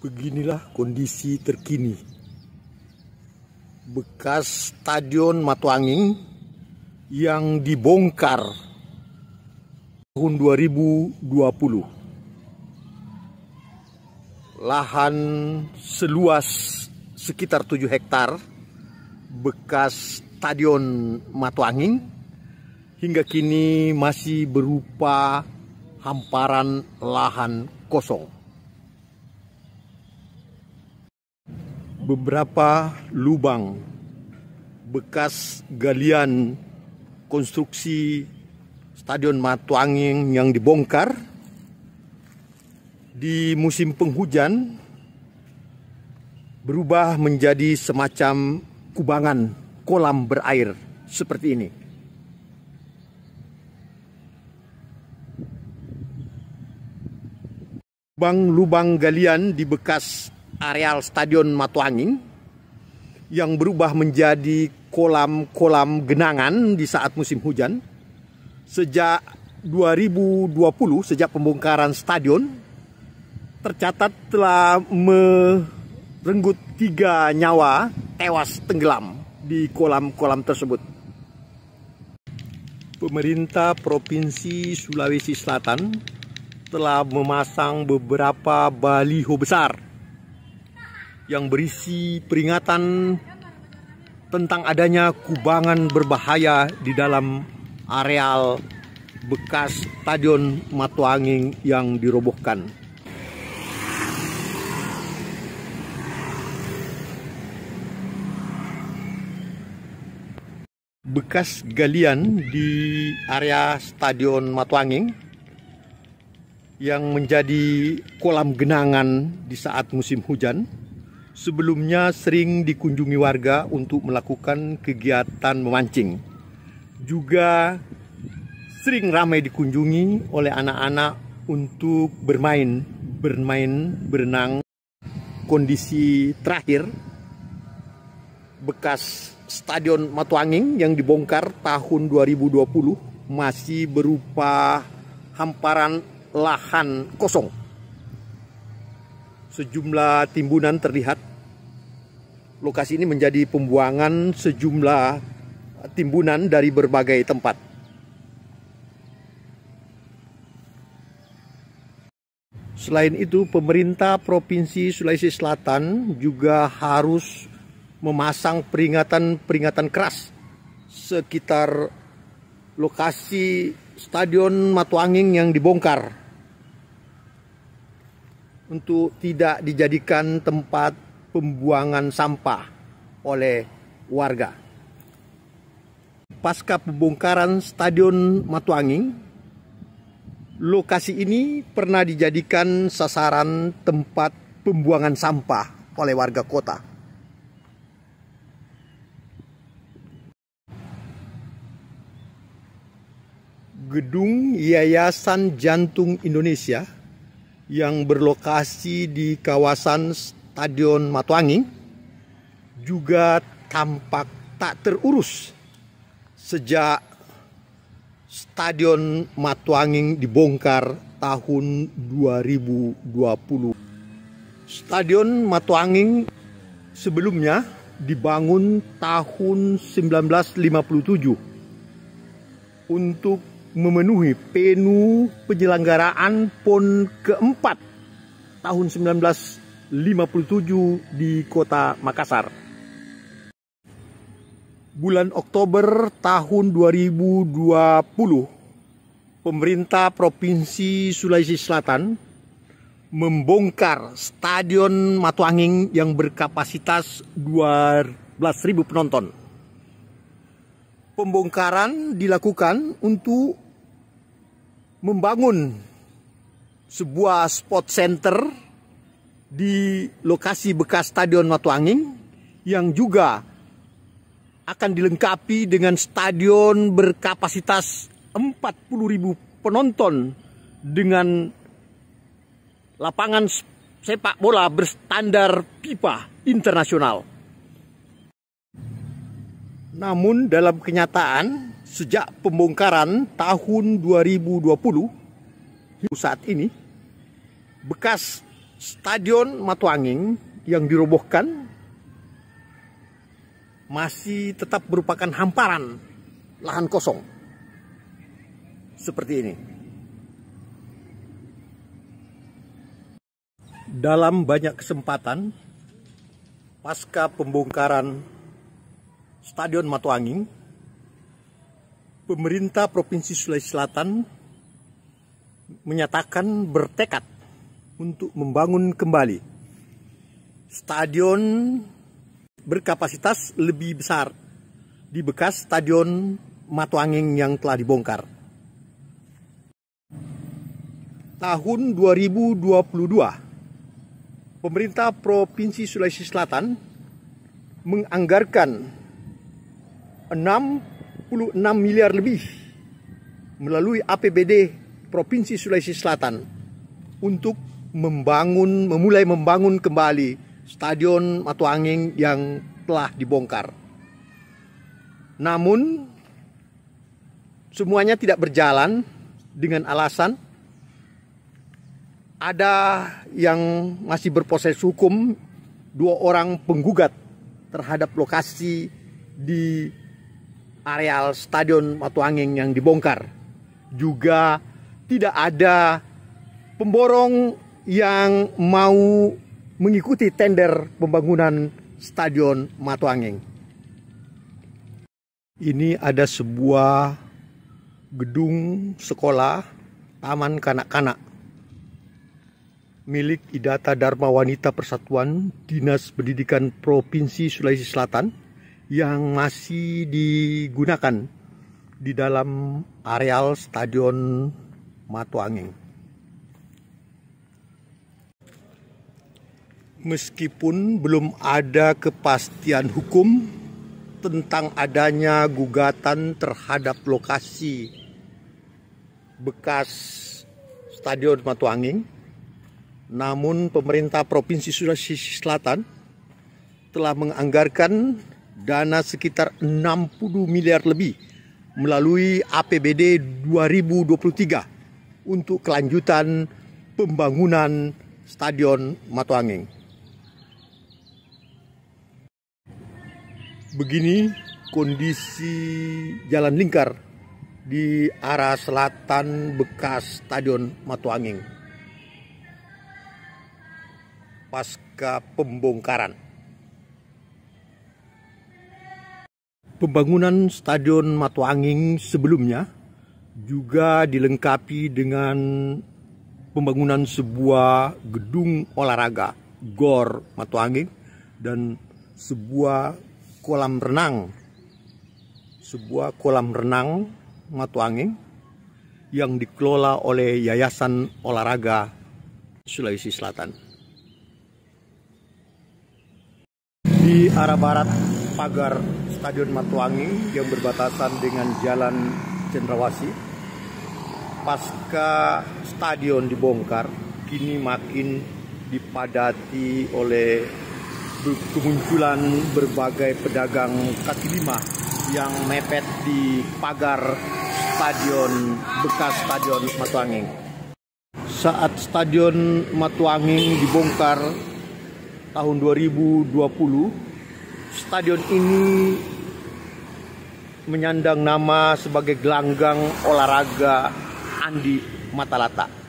Beginilah kondisi terkini bekas Stadion Matuanging yang dibongkar tahun 2020. Lahan seluas sekitar 7 hektar bekas Stadion Matuanging hingga kini masih berupa hamparan lahan kosong. beberapa lubang bekas galian konstruksi Stadion Matuanging yang dibongkar di musim penghujan berubah menjadi semacam kubangan kolam berair seperti ini. Lubang-lubang galian di bekas areal Stadion Matuangin yang berubah menjadi kolam-kolam genangan di saat musim hujan. Sejak 2020, sejak pembongkaran stadion, tercatat telah merenggut tiga nyawa tewas tenggelam di kolam-kolam tersebut. Pemerintah Provinsi Sulawesi Selatan telah memasang beberapa baliho besar yang berisi peringatan tentang adanya kubangan berbahaya di dalam areal bekas Stadion Matuanging yang dirobohkan. Bekas galian di area Stadion Matuanging yang menjadi kolam genangan di saat musim hujan sebelumnya sering dikunjungi warga untuk melakukan kegiatan memancing. Juga sering ramai dikunjungi oleh anak-anak untuk bermain, bermain, berenang. Kondisi terakhir bekas Stadion Matuanging yang dibongkar tahun 2020 masih berupa hamparan lahan kosong sejumlah timbunan terlihat. Lokasi ini menjadi pembuangan sejumlah timbunan dari berbagai tempat. Selain itu, pemerintah Provinsi Sulawesi Selatan juga harus memasang peringatan-peringatan keras sekitar lokasi Stadion Matuanging yang dibongkar untuk tidak dijadikan tempat pembuangan sampah oleh warga. Pasca pembongkaran Stadion Matuangi, lokasi ini pernah dijadikan sasaran tempat pembuangan sampah oleh warga kota. Gedung Yayasan Jantung Indonesia yang berlokasi di kawasan Stadion Matuanging juga tampak tak terurus sejak Stadion Matuanging dibongkar tahun 2020. Stadion Matuanging sebelumnya dibangun tahun 1957 untuk memenuhi penu penyelenggaraan PON keempat tahun 1957 di kota Makassar. Bulan Oktober tahun 2020, pemerintah Provinsi Sulawesi Selatan membongkar Stadion Matuanging yang berkapasitas 12.000 penonton pembongkaran dilakukan untuk membangun sebuah spot center di lokasi bekas Stadion Matuanging yang juga akan dilengkapi dengan stadion berkapasitas 40.000 penonton dengan lapangan sepak bola berstandar pipa internasional. Namun dalam kenyataan sejak pembongkaran tahun 2020 saat ini bekas Stadion Matuanging yang dirobohkan masih tetap merupakan hamparan lahan kosong seperti ini. Dalam banyak kesempatan pasca pembongkaran Stadion Matuanging, pemerintah Provinsi Sulawesi Selatan menyatakan bertekad untuk membangun kembali stadion berkapasitas lebih besar di bekas stadion Matuanging yang telah dibongkar. Tahun 2022, pemerintah Provinsi Sulawesi Selatan menganggarkan 66 miliar lebih melalui APBD Provinsi Sulawesi Selatan untuk membangun memulai membangun kembali Stadion Angin yang telah dibongkar. Namun semuanya tidak berjalan dengan alasan ada yang masih berproses hukum dua orang penggugat terhadap lokasi di areal Stadion Matuanging yang dibongkar. Juga tidak ada pemborong yang mau mengikuti tender pembangunan Stadion Matuanging. Ini ada sebuah gedung sekolah taman kanak-kanak milik Idata Dharma Wanita Persatuan Dinas Pendidikan Provinsi Sulawesi Selatan yang masih digunakan di dalam areal Stadion Matuangin. Meskipun belum ada kepastian hukum tentang adanya gugatan terhadap lokasi bekas Stadion Matuangin, namun pemerintah Provinsi Sulawesi Selatan telah menganggarkan dana sekitar 60 miliar lebih melalui APBD 2023 untuk kelanjutan pembangunan Stadion Matuanging. Begini kondisi jalan lingkar di arah selatan bekas Stadion Matuanging pasca pembongkaran. Pembangunan Stadion Matuanging sebelumnya juga dilengkapi dengan pembangunan sebuah gedung olahraga GOR Matuanging dan sebuah kolam renang sebuah kolam renang Matuanging yang dikelola oleh Yayasan Olahraga Sulawesi Selatan. Di arah barat pagar Stadion Matuangi yang berbatasan dengan Jalan Cendrawasi, Pasca stadion dibongkar, kini makin dipadati oleh kemunculan berbagai pedagang kaki lima yang mepet di pagar stadion bekas stadion Matuangi. Saat stadion Matuangi dibongkar tahun 2020, stadion ini menyandang nama sebagai gelanggang olahraga Andi Matalata.